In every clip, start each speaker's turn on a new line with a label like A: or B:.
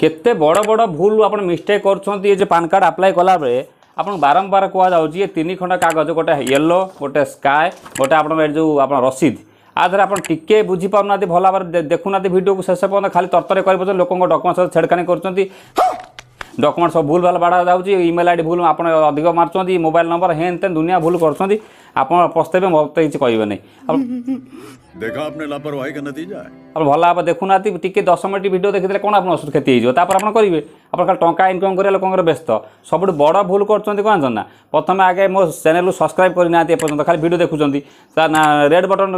A: କେତେ ବଡ଼ ବଡ଼ ଭୁଲ ଆପଣ ମିଷ୍ଟେକ୍ କରୁଛନ୍ତି ଏ ଯେ ପାନ୍ କାର୍ଡ଼ ଆପ୍ଲାଏ କଲାବେଳେ ଆପଣଙ୍କୁ ବାରମ୍ବାର କୁହାଯାଉଛି ଏ ତିନି ଖଣ୍ଡ କାଗଜ ଗୋଟେ ୟେଲୋ ଗୋଟେ ସ୍କାଏ ଗୋଟେ ଆପଣଙ୍କ ଏଠି ଯେଉଁ ଆପଣ ରସିଦ ଆ ଦେହରେ ଆପଣ ଟିକେ ବୁଝିପାରୁନାହାନ୍ତି ଭଲ ଭାବରେ ଦେଖୁନାହାନ୍ତି ଭିଡ଼ିଓକୁ ଶେଷ ପର୍ଯ୍ୟନ୍ତ ଖାଲି ତର୍ତରେ କରିପାରୁଛନ୍ତି ଲୋକଙ୍କ ଡକ୍ୟୁମେଣ୍ଟ ସହିତ ଛେଡ଼ଖାନି କରୁଛନ୍ତି ডকুমেন্ট সব ভুল ভাল বাড়া যাচ্ছে ইমেল আইডি ভুল আপনার অধিক মারুচ্ছেন মোবাইল নম্বর হেন তেন দুনিয়া ভুল করছেন আপনার পস্তাবে মতো কিছু কহবে না দেখা আপনার লাপরওয়াহি কা নতিজা আপনি ভালো ভাবে দেখু না টিকি দশ মিনিট ভিডিও দেখিদেলে কোণ আপনার অসুখ ক্ষতি হয়ে তারপর আপনার করবে আপনার খালি টঙ্কা ইনকম করা লোকের ব্যস্ত সবুঠু বড় ভুল করছেন কোণ জান না প্রথমে আগে মো চ্যানেল সবসক্রাইব করে না এপর্যন্ত খালি ভিডিও দেখুম রেড বটন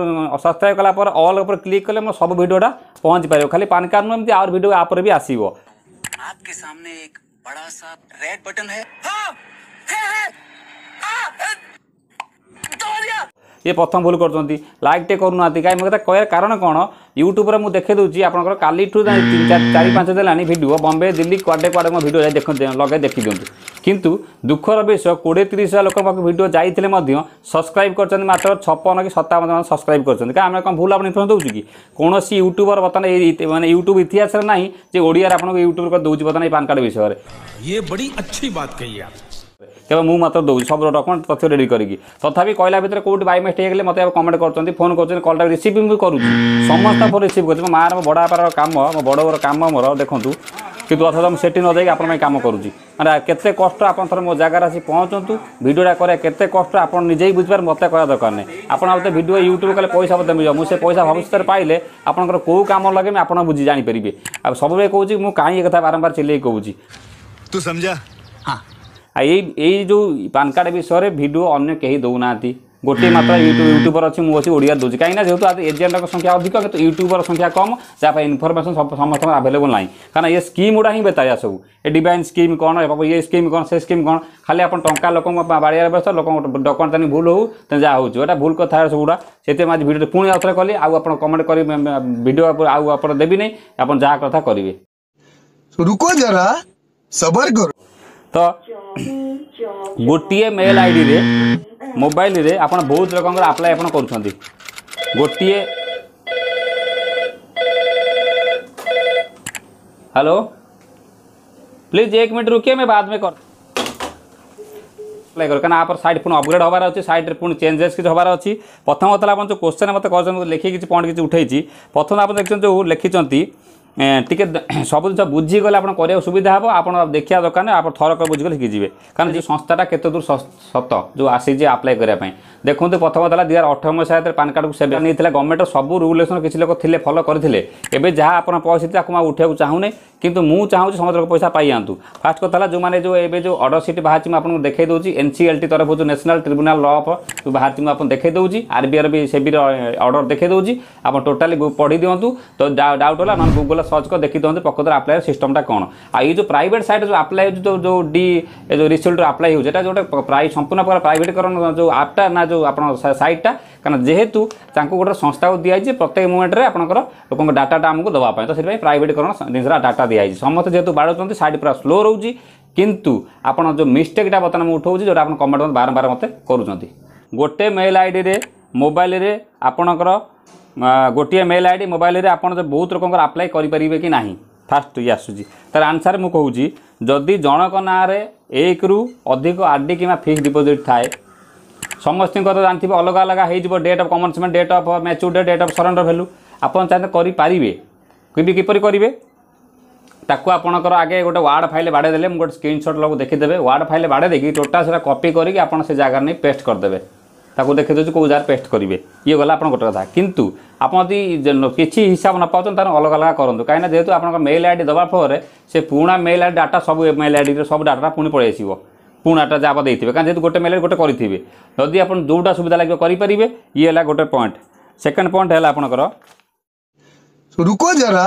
A: সবসক্রাইব কলাপরে অল উপরে ক্লিক কলে মো সব ভিডিওটা পৌঁছি পাব খালি পান কার্ড নুহ এমনি আর ভিডিও আপরে বি আসব आपके सामने एक बड़ा सा रेड बटन है हाँ, है, है, आ, ଇଏ ପ୍ରଥମ ଭୁଲ କରୁଛନ୍ତି ଲାଇକ୍ଟେ କରୁନାହାନ୍ତି କାହିଁ ମୋ କଥା କହିବାର କାରଣ କ'ଣ ୟୁଟ୍ୟୁବ୍ରେ ମୁଁ ଦେଖେଇ ଦେଉଛି ଆପଣଙ୍କର କାଲିଠୁ ଚାରି ପାଞ୍ଚ ଦିନ ହେଲାଣି ଭିଡ଼ିଓ ବମ୍ବେ ଦିଲ୍ଲୀ କୁଆଡ଼େ କୁଆଡ଼େ ମୋ ଭିଡ଼ିଓ ଯାଇ ଦେଖ ଲଗାଇ ଦେଖିଦିଅନ୍ତୁ কিন্তু ଦୁଃଖର ବିଷୟ କୋଡ଼ିଏ ତିରିଶ ହଜାର ଲୋକଙ୍କ ପାଖକୁ ଭିଡ଼ିଓ ଯାଇଥିଲେ ମଧ୍ୟ ସବସ୍କ୍ରାଇବ୍ କରିଛନ୍ତି ମାତ୍ର ଛପନ କି ସତାବନ ଜଣ ସବସ୍କ୍ରାଇବ୍ କରିଛନ୍ତି କାରଣ ଆମେ କ'ଣ ଭୁଲ ଆପଣ ଇନଫର୍ମେସନ୍ ଦେଉଛୁ କି କୌଣସି ୟୁଟ୍ୟୁବର ବର୍ତ୍ତମାନ ମାନେ ୟୁଟ୍ୟୁବ୍ ଇତିହାସରେ ନାହିଁ ଯେ ଓଡ଼ିଆରେ ଆପଣଙ୍କୁ ୟୁଟ୍ୟୁବ୍ ଦେଉଛି ବର୍ତ୍ତମାନ ଏଇ ପାନ୍ କାର୍ଡ଼ ବିଷୟରେ ଇଏ ବଡ଼ି अच्छी बात कही आप কেবল মু মাত্র দেଉଛି সব ডকুমেন্ট তথ্য রেডি করি তথাপি কহিলা ভিতরে কোটি বাই মিস্টেক হয়ে মতো কমেন্ট করছেন ফোন করছেন কলটা রিসিভ বি করুছি সমস্ত ফোন রিসিভ করছি মা আর বড় বাপার কাম মো বড় বড় কাম মোর দেখুন কিন্তু অথচ আমি সেটি নদী আপনার কাম করুছি মানে কেতে কষ্ট আপনার মো জায়গার আসি পৌঁছতু ভিডিওটা করে কেতে কষ্ট আপনার নিজেই বুঝিপার মতো করা দরকার নেই আপনার মতো ভিডিও ইউট্ୟୁବ୍ কালে পয়সা মধ্যে মিলবে ମୁଁ ସେ ପଇସା ଭବିଷ୍ୟତରେ ପାଇଲେ ଆପଣଙ୍କର କେଉଁ କାମ ଲଗେଇବି ଆପଣ ବୁଝି ଜାଣିପାରିବେ ଆଉ ସବୁବେଳେ କହୁଛି ମୁଁ କାହିଁ ଏ কথা বারম্বার ଚିଲେଇ কুচি ତୁ সমঝা হ্যাঁ ଏଇ ଏଇ ଯେଉଁ ପାନ୍ କାର୍ଡ଼ ବିଷୟରେ ଭିଡ଼ିଓ ଅନ୍ୟ କେହି ଦେଉନାହାନ୍ତି ଗୋଟିଏ ମାତ୍ର ୟୁଟ୍ୟୁବର ଅଛି ମୁଁ ଅଛି ଓଡ଼ିଆରେ ଦେଉଛି କାହିଁକିନା ଯେହେତୁ ଆଜି ଏଜେଣ୍ଟଙ୍କ ସଂଖ୍ୟା ଅଧିକ କିନ୍ତୁ ୟୁଟ୍ୟୁବର ସଂଖ୍ୟା କମ୍ ଯାହା ପାଇଁ ଇନଫର୍ମେସନ୍ ସମସ୍ତଙ୍କର ଆଭେଲେବୁଲ୍ ନାହିଁ କାରଣ ଏ ସ୍କିମ୍ ଗୁଡ଼ା ହିଁ ବେତାଳିଆ ସବୁ ଏ ଡିଭାଇନ୍ ସ୍କିମ୍ କ'ଣ ଏ ସ୍କିମ୍ କ'ଣ ସେ ସ୍କିମ୍ କ'ଣ ଖାଲି ଆପଣ ଟଙ୍କା ଲୋକଙ୍କ ବାଡ଼ିଆରେ ବ୍ୟସ୍ତ ଲୋକଙ୍କ ଡକଣତାନି ଭୁଲ ହେଉ ତେଣୁ ଯାହା ହେଉଛି ଏଇଟା ଭୁଲ କଥା ସବୁଗୁଡ଼ା ସେଥିପାଇଁ ଆଜି ଭିଡ଼ିଓରେ ପୁଣି ଆଉଥରେ କଲି ଆଉ ଆପଣ କମେଣ୍ଟ କରି ଭିଡ଼ିଓ ଆଉ ଆପଣ ଦେବି ନାହିଁ ଆପଣ ଯାହା କଥା କରିବେ रुको जरा सबर करो ତ ଗୋଟିଏ ମେଲ୍ ଆଇଡ଼ିରେ ମୋବାଇଲରେ ଆପଣ ବହୁତ ରକମର ଆପ୍ଲାଏ ଆପଣ कर गोटे हेलो प्लीज एक मिनट रुकिए मैं बाद में कर अप्लाई कर क्या आप साइड पुणी अपग्रेड हबार अच्छे सैड पुणी चेंजेस किसी हबार अच्छी प्रथम कथा आप जो क्वेश्चन मत कर लिखे किसी पॉइंट किसी उठे प्रथम आप देखते जो लिखी টিকে সবু জিনিস বুঝিগলে আপনার করা সুবিধা হব আপনার দেখা দোকানে আপনার থরক বুঝিগলে শিখিযে কারণ যে সংস্থাটা কত দূর সত যে আসিছে আপ্লাই করা দেখুন প্রথম লা দুই হাজার অঠর মশায় পান কার্ডকে সেবা নিয়ে গভর্নমেন্টর সবু রুলেসন কিছু লোক লে ফলো করে এবে যা আপনার পয়সা তাকে উঠাইব চাহুনে কিন্তু ମୁଁ ଚାହୁଁଛି ସମସ୍ତଙ୍କ ପଇସା ପାଇଯାଆନ୍ତୁ ଫାଷ୍ଟ କଥା ହେଲା ଯେଉଁମାନେ ଯେଉଁ ଏବେ ଯେଉଁ ଅର୍ଡ଼ର ସିଟ୍ ବାହାରିଛି ମୁଁ ଆପଣଙ୍କୁ ଦେଖାଇ ଦେଉଛି ଏନ୍ସିଏଲ୍ଟି ତରଫରୁ ଯେଉଁ ନ୍ୟାସନାଲ୍ ଟ୍ରିବ୍ୟୁନାଲ୍ ଲ ଅଫ୍ ଯେଉଁ ବାହାରିଛି ମୁଁ ଆପଣଙ୍କୁ ଦେଖାଇ ଦେଉଛି ଆର୍ବିଆର ବି ସେବିର ଅର୍ଡ଼ର ଦେଖାଇ ଦେଉଛି ଆପଣ ଟୋଟାଲି ପଢ଼ି ଦିଅନ୍ତୁ ତ ଡାଉଟ୍ ହେଲା ନହେଲେ ଗୁଗଲ୍ରେ ସର୍ଚ୍ଚ କରି ଦେଖି ଦିଅନ୍ତୁ ପ୍ରକୃତରେ ଆପ୍ଲାଏ ସିଷ୍ଟମ୍ଟା କ'ଣ ଆଉ ଏଇ ଯେଉଁ ପ୍ରାଇଭେଟ୍ ସାଇଟ୍ ଯେଉଁ ଆପ୍ଲାଏ ହେଉଛି ଯେଉଁ ଯେଉଁ ଡି ଯେଉଁ ରିଜଲ୍ଟ ଆପ୍ଲାଏ ହେଉଛି ଏଇଟା ଯେଉଁଟା ପ୍ରାୟ ସମ୍ପୂର୍ଣ୍ଣ ପ୍ରକାର ପ୍ରାଇଭେଟକରଣ ଯେଉଁ ଆପ୍ଟା ନା ଯେଉଁ ଆପଣ ସାଇଟ୍ଟା କାରଣ ଯେହେତୁ ତାଙ୍କୁ ଗୋଟେ ସଂସ୍ଥାକୁ ଦିଆଯାଇଛି ପ୍ରତ୍ୟେକ ମୁମେଣ୍ଟରେ ଆପଣଙ୍କର ଲୋକଙ୍କ ଡାଟାଟା ଆମକୁ ଦେବା ପାଇଁ ତ ସେଥିପାଇଁ ପ୍ରାଇଭେଟକରଣ ଜିନିଷଟା ଡାଟା দিয়েছি সমস্ত যেহেতু বাড়ুচ্ছেন ଶାଢ଼ୀ ପୁରା ସ୍ଲୋ ରହୁଛି କିନ୍ତୁ ଆପଣ ଯେଉଁ ମିଷ୍ଟେକ୍ଟା ବର୍ତ୍ତମାନ ମୁଁ ଉଠାଉଛି ଯେଉଁଟା ଆପଣ କମେଣ୍ଟ ବାରମ୍ବାର ମୋତେ କରୁଛନ୍ତି ଗୋଟେ ମେଲ୍ ଆଇଡ଼ିରେ ମୋବାଇଲରେ ଆପଣଙ୍କର ଗୋଟିଏ ମେଲ୍ ଆଇ ଡ଼ି ମୋବାଇଲରେ ଆପଣ ବହୁତ ଲୋକଙ୍କର ଆପ୍ଲାଏ କରିପାରିବେ କି ନାହିଁ ଫାର୍ଷ୍ଟ ଇଏ ଆସୁଛି ତା'ର ଆନ୍ସର୍ ମୁଁ କହୁଛି ଯଦି ଜଣକ ନାଁରେ ଏକରୁ ଅଧିକ ଆର୍ ଡ଼ି କିମ୍ବା ଫିକ୍ସ ଡିପୋଜିଟ୍ ଥାଏ ସମସ୍ତଙ୍କର ଜାଣିଥିବେ ଅଲଗା ଅଲଗା ହେଇଯିବ date of commencement date of maturity date of surrender value ଆପଣ ଚାହିଁଲେ କରିପାରିବେ କିପରି କରିବେ ତାକୁ ଆପଣଙ୍କର ଆଗେ ଗୋଟେ ୱାର୍ଡ଼ ଫାଇଲ୍ ବାଡ଼େଇ ଦେଲେ ମୁଁ ଗୋଟେ ସ୍କ୍ରିନ୍ସଟ୍ ଲଗୁ ଦେଖିଦେବେ ୱାର୍ଡ଼ ଫାଇଲ୍ ବାଡ଼େଇ ଦେଇକି ଟୋଟାଲ୍ ସେଟା କପି କରିକି ଆପଣ ସେ ଜାଗାରେ ନେଇ ପେଷ୍ଟ କରିଦେବେ ତାକୁ ଦେଖିଦେଉଛି କେଉଁ ଜାଗାରେ ପେଷ୍ଟ କରିବେ ଇଏ ଗଲା ଆପଣ ଗୋଟେ କଥା କିନ୍ତୁ ଆପଣ ଯଦି କିଛି ହିସାବ ନ ପାଉଛନ୍ତି ତାହେଲେ ଅଲଗା ଅଲଗା କରନ୍ତୁ କାହିଁକିନା ଯେହେତୁ ଆପଣଙ୍କ ମେଲ୍ ଆଇ ଡ଼ି ଦେବା ଫଳରେ ସେ ପୁରୁଣା ମେଲ୍ ଆଇ ଡାଟା ସବୁ ମେଲ୍ ଆଇ ଡିରେ ସବୁ ଡାଟାଟା ପୁଣି ପଳେଇ ଆସିବ ପୁଣାଟା ଯାହା ଦେଇଥିବେ କାରଣ ଯେହେତୁ ଗୋଟେ ମେଲ୍ ଗୋଟେ କରିଥିବେ ଯଦି ଆପଣ ଯେଉଁଟା ସୁବିଧା ଲାଗିବ କରିପାରିବେ ଇଏ ହେଲା ଗୋଟେ ପଏଣ୍ଟ ସେକେଣ୍ଡ ପଏଣ୍ଟ ହେଲା ଆପଣଙ୍କର रुको जरा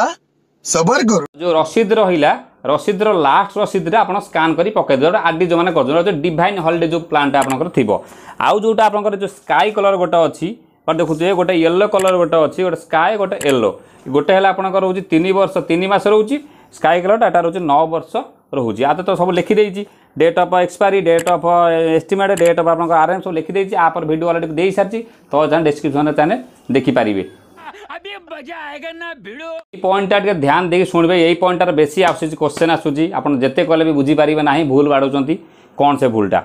A: ସବର କରୁ ଯେଉଁ ରସିଦ ରହିଲା ରସିଦର ଲାଷ୍ଟ ରସିଦରେ ଆପଣ ସ୍କାନ୍ କରି ପକାଇଦେବେ ଆର୍ ଡି ଯେଉଁମାନେ କରୁଛନ୍ତି ଯେଉଁ ଡିଭାଇନ୍ ହଲିଡେ ଯେଉଁ ପ୍ଲାନ୍ଟା ଆପଣଙ୍କର ଥିବ ଆଉ ଯେଉଁଟା ଆପଣଙ୍କର ଯେଉଁ ସ୍କାଇ କଲର୍ ଗୋଟେ ଅଛି ଆପଣ ଦେଖୁଥିବେ ଗୋଟେ ୟେଲୋ କଲର୍ ଗୋଟେ ଅଛି ଗୋଟେ ସ୍କାଏ ଗୋଟେ ୟେଲୋ ଗୋଟେ ହେଲା ଆପଣଙ୍କର ରହୁଛି ତିନି ବର୍ଷ ତିନି ମାସ ରହୁଛି ସ୍କାଏ କଲର୍ଟା ଏଟା ରହୁଛି ନଅ ବର୍ଷ ରହୁଛି ଆଉ ତ ସବୁ ଲେଖିଦେଇଛି date of expiry date of estimate date of আপনার আরএম সব লিখি দিয়েছি আপনার ভিডিও অলরেডি দিয়ে সারিছি তো জান ডিসক্রিপশন চ্যানেল দেখিপারে मजा आएगा ना भिड़ो पॉइंटटा ଟିକେ ଧ୍ୟାନ ଦେଇକି ଶୁଣିବେ ଏଇ ପଏଣ୍ଟଟାର ବେଶୀ ଆସୁଛି କୋଶ୍ଚେନ୍ ଆସୁଛି ଆପଣ ଯେତେ କଲେ ବି ବୁଝିପାରିବେ ନାହିଁ ଭୁଲ ବାଡ଼ଉଛନ୍ତି କ'ଣ ସେ ଭୁଲଟା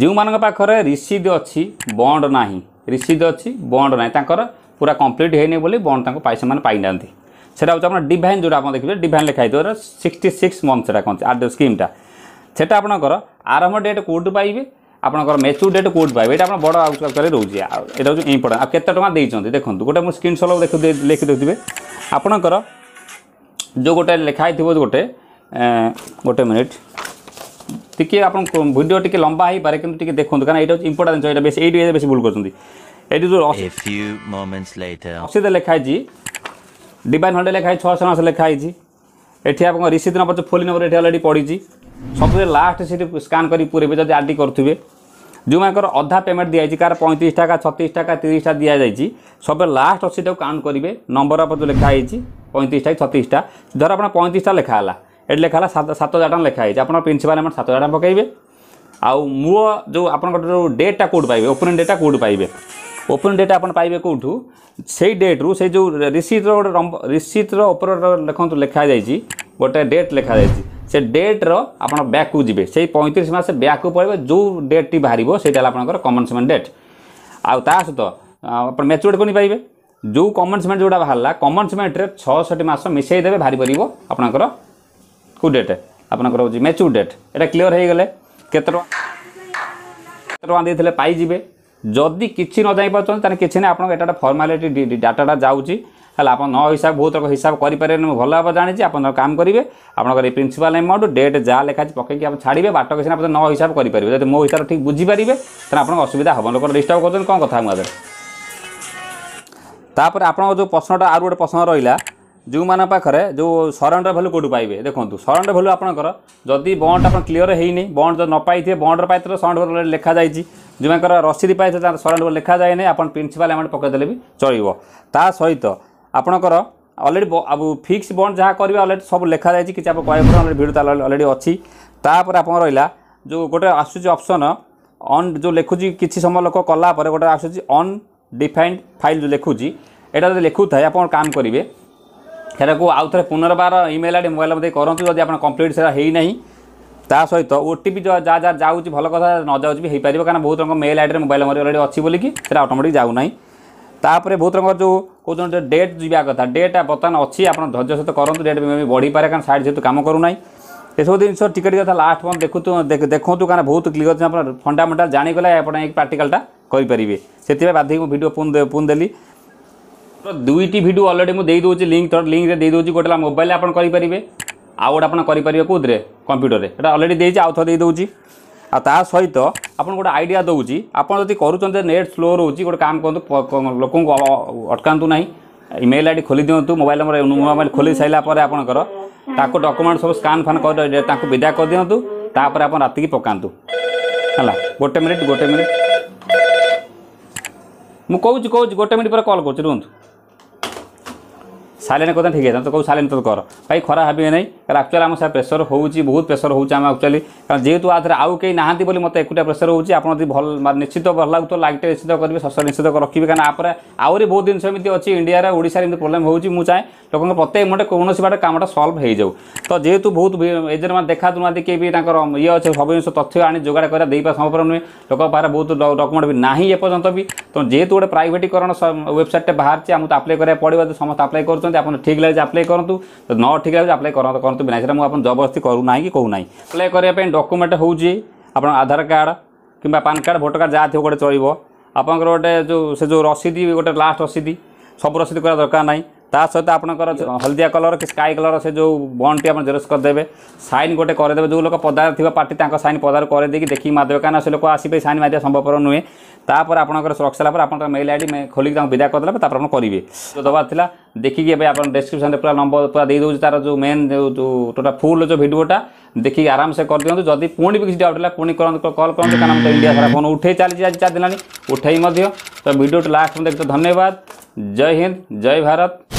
A: ଯେଉଁମାନଙ୍କ ପାଖରେ ରିସିଦ ଅଛି ବଣ୍ଡ ନାହିଁ ରିସିଦ ଅଛି ବଣ୍ଡ ନାହିଁ ତାଙ୍କର ପୁରା କମ୍ପ୍ଲିଟ୍ ହେଇନି ବୋଲି ବଣ୍ଡ ତାଙ୍କୁ ପାଇ ସେମାନେ ପାଇନାହାନ୍ତି ସେଟା ହେଉଛି ଆପଣ ଡିଭାଇନ୍ ଯେଉଁଟା ଆପଣ ଦେଖିବେ ଡିଭାଇନ୍ ଲେଖା ହେଇଥିବ ସିକ୍ସଟି ସିକ୍ସ ମନ୍ଥ ସେଟା କ'ଣ ଆର୍ ସ୍କିମ୍ଟା ସେଟା ଆପଣଙ୍କର ଆରମ୍ଭ ଡେଟ୍ କେଉଁଠୁ ପାଇବେ আপনার মেচুর ডেট কোর্ট পাইবে এটা আপনার বড় আলোচনা রয়েছে এটা হচ্ছে ইম্পর্টেন্ট আর কেতে টাকা দিয়েছেন দেখুন গোটে মু সল লেখি দেবে আপনার যে গোটে লেখা হয়ে গোটে গোটে মিনিট টিকিয়ে আপনার ভিডিও টিকি লম্বা হয়ে কিন্তু টিকি দেখুন কারণ এটা হচ্ছে ইম্পর্টেন্ট জিনিস এটা বেশি এই বেশি ভুল করছেন এই অসুবিধা লেখা হয়েছি ডিভাইন হন্ড্রেড লেখা হয়েছে ছশো মাস লেখা হয়েছি এটি আপনার রিসিভ নম্বর ফোন নম্বর এটি অলরেডি পড়িছি ସବୁରେ ଲାଷ୍ଟ ସେଠି ସ୍କାନ୍ କରି ପୁରେଇବେ ଯଦି ଆର୍ ଡ଼ି କରୁଥିବେ ଯେଉଁମାନଙ୍କର ଅଧା ପେମେଣ୍ଟ ଦିଆଯାଇଛି କାହାର ପଇଁତିରିଶ ଟଙ୍କା ଛତିଶ ଟଙ୍କା ତିରିଶଟା ଦିଆଯାଇଛି ସବୁବେଳେ ଲାଷ୍ଟ ଅଛି ତାକୁ କାଉଣ୍ଟ କରିବେ ନମ୍ବର ଉପରେ ଯେଉଁ ଲେଖା ହେଇଛି ପଇଁତିରିଶଟା କି ଛତିଶଟା ଧର ଆପଣ ପଇଁତିରିଶଟା ଲେଖା ହେଲା ଏଠି ଲେଖା ହେଲା ସାତ ସାତ ହଜାର ଟଙ୍କା ଲେଖା ହେଇଛି ଆପଣ ପ୍ରିନ୍ସିପାଲ୍ ଆମର ସାତ ହଜାର ଟଙ୍କା ପକାଇବେ ଆଉ ମୋ ଯେଉଁ ଆପଣଙ୍କର ଯେଉଁ ଡେଟ୍ଟା କେଉଁଠୁ ପାଇବେ ଓପନିଂ ଡେଟ୍ଟା କେଉଁଠୁ ପାଇବେ ଓପନିଂ ଡେଟ୍ ଆପଣ ପାଇବେ କେଉଁଠୁ ସେଇ ଡେଟ୍ରୁ ସେଇ ଯେଉଁ ରିସିପ୍ଟର ଗୋଟେ ରିସିପ୍ଟର ଉପର ଲେଖନ୍ତୁ ଲେଖାଯାଇଛି ଗୋଟେ ଡେଟ୍ ଲେଖାଯାଇଛି সে ডেট্র আপনার ব্যাকু যাবে সেই পঁয়ত্রিশ মাস ব্যাকু পড়বে যে ডেটটি বাহার সেইটা আপনার কমেন্সমেন্ট ডেট আ সহ আপনার ম্যাচুরিড করে পাইবে যে কমেন্সমেন্ট যেটা বাহারা কমেন্সমেন্টরে ছষট্টি মাস মিশাই দেবে বাহারি পার আপনার কু ডেট আপনার হচ্ছে ম্যাচুর ডেট এটা ক্লিয়ার হয়ে গেলে কত টাকা কত টাকা দিয়ে পাইযে যদি কিছু ন যাই পাচ্ছেন তাহলে কিছু না আপনার এটা ফর্মালিটি ডাটাটা যাচ্ছি ହେଲା ଆପଣ ନ ହିସାବ ବହୁତ ହିସାବ କରିପାରିବେନି ମୁଁ ଭଲ ଭାବେ ଜାଣିଛି ଆପଣ କାମ କରିବେ ଆପଣଙ୍କର ଏ ପ୍ରିନ୍ସିପାଲ୍ ଆମାଉଣ୍ଟ ଡେଟ୍ ଯାହା ଲେଖାଛି ପକେଇକି ଆପଣ ଛାଡ଼ିବେ ବାଟ କିଛି ଆପଣ ନ ହିସାବ କରିପାରିବେ ଯଦି ମୋ ହିସାବ ଠିକ୍ ବୁଝିପାରିବେ ତାହେଲେ ଆପଣଙ୍କ ଅସୁବିଧା ହେବ ଲୋକର ଡିଷ୍ଟର୍ବ କରୁଛନ୍ତି କ'ଣ କଥା ମୁଁ ଆଗରେ ତାପରେ ଆପଣଙ୍କ ଯେଉଁ ପ୍ରଶ୍ନଟା ଆଉ ଗୋଟେ ପ୍ରଶ୍ନ ରହିଲା ଯେଉଁମାନଙ୍କ ପାଖରେ ଯେଉଁ ସରେଣ୍ଡର ଭ୍ୟାଲୁ କେଉଁଠୁ ପାଇବେ ଦେଖନ୍ତୁ ସରେଣ୍ଡର ଭ୍ୟାଲୁ ଆପଣଙ୍କର ଯଦି ବଣ୍ଡ ଆପଣ କ୍ଲିଅର ହେଇନି ବଣ୍ଡ ଯଦି ନ ପାଇଥିବେ ବଣ୍ଡର ପାଇଥିଲେ ସରେଣ୍ଡର ଭ୍ୟାଲୁ ଲେଖାଯାଇଛି ଯେଉଁମାନଙ୍କର ରସିଦ ପାଇଥିଲେ ତାଙ୍କର ସରେଣ୍ଡର ଲେଖାଯାଇନି ଆପଣ ପ୍ରିନ୍ସିପାଲ୍ ଆମାଉଣ୍ଟ ପକେଇଦେଲେ ବି ଚଳିବ ତା ସହିତ ଆପଣଙ୍କର ଅଲରେଡ଼ି ଆଉ ଫିକ୍ସ ବଣ୍ଡ ଯାହା କରିବେ ଅଲରେଡ଼ି ସବୁ ଲେଖାଯାଇଛି କିଛି ଆପଣ କହିବାକୁ ପଡ଼ିବ ଅଲରେଡ଼ି ଭିଡ଼ିଓ ତା ଅଲରେଡ଼ି ଅଛି ତାପରେ ଆପଣଙ୍କର ରହିଲା ଯେଉଁ ଗୋଟେ ଆସୁଛି ଅପସନ୍ ଅନ୍ ଯେଉଁ ଲେଖୁଛି କିଛି ସମୟ ଲୋକ କଲା ପରେ ଗୋଟେ ଆସୁଛି ଅନ୍ ଡିଫାଇନ୍ଡ ଫାଇଲ୍ ଯେଉଁ ଲେଖୁଛି ଏଇଟା ଯଦି ଲେଖୁଥାଏ ଆପଣ କାମ କରିବେ সেটাকে আউথরে পুনর্বার ইমেল আইডি মোবাইল মধ্যে করতু যদি আপনার কমপ্লিট সেটা হয়ে না তা সহিত ওটিপি যা যা যাচ্ছে ভালো কথা ন যাচ্ছে বি হয়ে কারণ বহুত রকম মেল আইডি মোবাইল মধ্যে অলরেডি অছি বলি সেটা অটোমেটিক যাও না তাপরে বহুত রকম যে কোথাও ডেট যা কথা ডেট বর্তমান অছি আপনার ধৈর্য সহ করতু ডেট বড়িপারে কারণ সাইড যেহেতু কাম করুনাই এসব জিনিস টিকে টিকে লাস্ট পর্যন্ত দেখু দেখুতু কারণ বহুত ক্লিয়র আপনার ফন্ডামেন্টাল জাঁগলে আপনার এই প্রাকটিকালটা করে সেপাই বাধ্য ভিডিও পুন দেলি দুইটি ভিডিও অলরেডি মু দেই দেউছি লিঙ্ক তোর লিঙ্করে দেই দেউছি গোটে মোবাইল আপনার করে আউ গোটে আপনার করে কোথায় কম্পুটরের এটা অলরেডি দিয়েছি আউ থ দেই দেউছি ଆଉ ତା ସହିତ ଆପଣ ଗୋଟେ ଆଇଡ଼ିଆ ଦେଉଛି ଆପଣ ଯଦି କରୁଛନ୍ତି ଯେ ନେଟ୍ ସ୍ଲୋ ରହୁଛି ଗୋଟେ କାମ କରନ୍ତୁ ଲୋକଙ୍କୁ ଅଟକାନ୍ତୁ ନାହିଁ ଇମେଲ୍ ଆଇ ଡ଼ି ଖୋଲିଦିଅନ୍ତୁ ମୋବାଇଲ୍ ନମ୍ବର ମୋବାଇଲ୍ ଖୋଲି ସାରିଲା ପରେ ଆପଣଙ୍କର ତାକୁ ଡକୁମେଣ୍ଟ ସବୁ ସ୍କାନ୍ ଫାନ୍ କରି ତାଙ୍କୁ ବିଦା କରିଦିଅନ୍ତୁ ତାପରେ ଆପଣ ରାତିକି ପକାନ୍ତୁ ହେଲା ଗୋଟେ ମିନିଟ୍ ଗୋଟେ ମିନିଟ୍ ମୁଁ କହୁଛି କହୁଛି ଗୋଟେ ମିନିଟ୍ ପରେ କଲ୍ କରୁଛି ରୁହନ୍ତୁ ସାଇଲେଣ୍ଟ କଥା ଠିକ୍ ହେଇଥାନ୍ତା କେଉଁ ସାଇଲେଣ୍ଟ ତ କର ଭାଇ ଖରା ଭାବିବେ ନାହିଁ କାରଣ ଆକ୍ଚୁଆଲି ଆମ ସାର୍ ପ୍ରେସର ହେଉଛି ବହୁତ ପ୍ରେସର ହେଉଛି ଆମେ ଆକ୍ଚୁଆଲି କାରଣ ଯେହେତୁ ଆଧାରେ ଆଉ କେହି ନାହାନ୍ତି ବୋଲି ମୋତେ ଏକୁଟିଆ ପ୍ରେସର ହେଉଛି ଆପଣ ଯଦି ଭଲ ନିଶ୍ଚିତ ଭଲ ଲାଗୁଥିବ ଲାଇକ୍ଟେ ନିଶ୍ଚିତ କରିବେ ଶସ୍ୟ ନିଶ୍ଚିତ ରଖିବେ କାରଣ ଆପରେ ଆହୁରି ବହୁତ ଜିନିଷ ଏମିତି ଅଛି ଇଣ୍ଡିଆରେ ଓଡ଼ିଶାରେ ଏମିତି ପ୍ରୋବ୍ଲେମ୍ ହେଉଛି ମୁଁ ଚାହେଁ ଲୋକଙ୍କ ପ୍ରତ୍ୟେକ ମୁହଁରେ କୌଣସି ବାଟ କାମଟା ସଲ୍ଭ ହେଇଯାଉ ତ ଯେହେତୁ ବହୁତ ଏଜେଣ୍ଟ ମାନେ ଦେଖା ଦେଉନାହାନ୍ତି କିଏ ବି ତାଙ୍କର ଇଏ ଅଛି ସବୁ ଜିନିଷ ତଥ୍ୟ ଆଣି ଯୋଗାଡ଼ କରିବା ଦେଇପାରିବା ସମ୍ଭବ ନୁହେଁ ଲୋକଙ୍କ ପାଖରେ ବହୁତ ଡକୁମେଣ୍ଟ ବି ନାହିଁ ଏପର୍ଯ୍ୟନ୍ତ ବି ତ ଯେହେତୁ ଗୋଟେ ପ୍ରାଇଭେଟିକରଣ ୱେବସାଇଟ୍ଟେ ବାହାରିଛି ଆମକୁ ଆପ୍ଲାଏ କରିବାକୁ ପଡ଼ିବ ସମସ୍ତେ ଆପ୍ଲାଏ କରୁଛନ୍ତି ଆପଣ ଠିକ୍ ଲାଗୁଛି ଆପ୍ଲାଏ କରନ୍ତୁ ନ ଠିକ୍ ଲାଗୁଛି ଆପ୍ଲାଏ କରନ୍ତୁ କରନ୍ତୁ ବି ନାହିଁ ସେଟା ମୁଁ ଆପଣ ଜବରଦସ୍ତି କରୁନାହିଁ କି କହୁନାହିଁ ଆପ୍ଲାଏ କରିବା ପାଇଁ ଡକୁମେଣ୍ଟ ହେଉଛି ଆପଣ ଆଧାର କାର୍ଡ଼ କିମ୍ବା ପାନ୍ କାର୍ଡ଼ ଭୋଟର କାର୍ଡ଼ ଯାହା ଥିବ ଗୋଟେ ଚଳିବ ଆପଣଙ୍କର ଗୋଟେ ଯେଉଁ ସେ ଯେଉଁ ରସିଦ ଗୋଟେ ଲାଷ୍ଟ ରସିଦ ସବୁ ରସିଦ କରିବା ଦରକାର ନାହିଁ ता सहित आप हलदिया कलर कि स्काय कलर से जो बंड टी जेरोस करदे सैन गोटे करदे जो लोग पदार थी पार्टी सैन पदार कर देखिए मारदे क्या लोक आसपे सैन मारे संभवपर नुहे तापर आपर सुरक्षा आप मेल आई डी खोलिक विदा करदे आप करेंगे जो दबार था देखिए आप डिस्क्रिप्सन पूरा नंबर पूरा देदेव दूसरी जो मेन जो टोटा फुल जो भिडोटा देखिए आराम से कर दिखाँ जदि पुणी भी किसी डाउट है पुणी करते कल करते कारण इंडिया सारा फोन उठे चलिए आज चार दिन उठे तो भिडियो लास्ट में देखते धन्यवाद जय हिंद जय भारत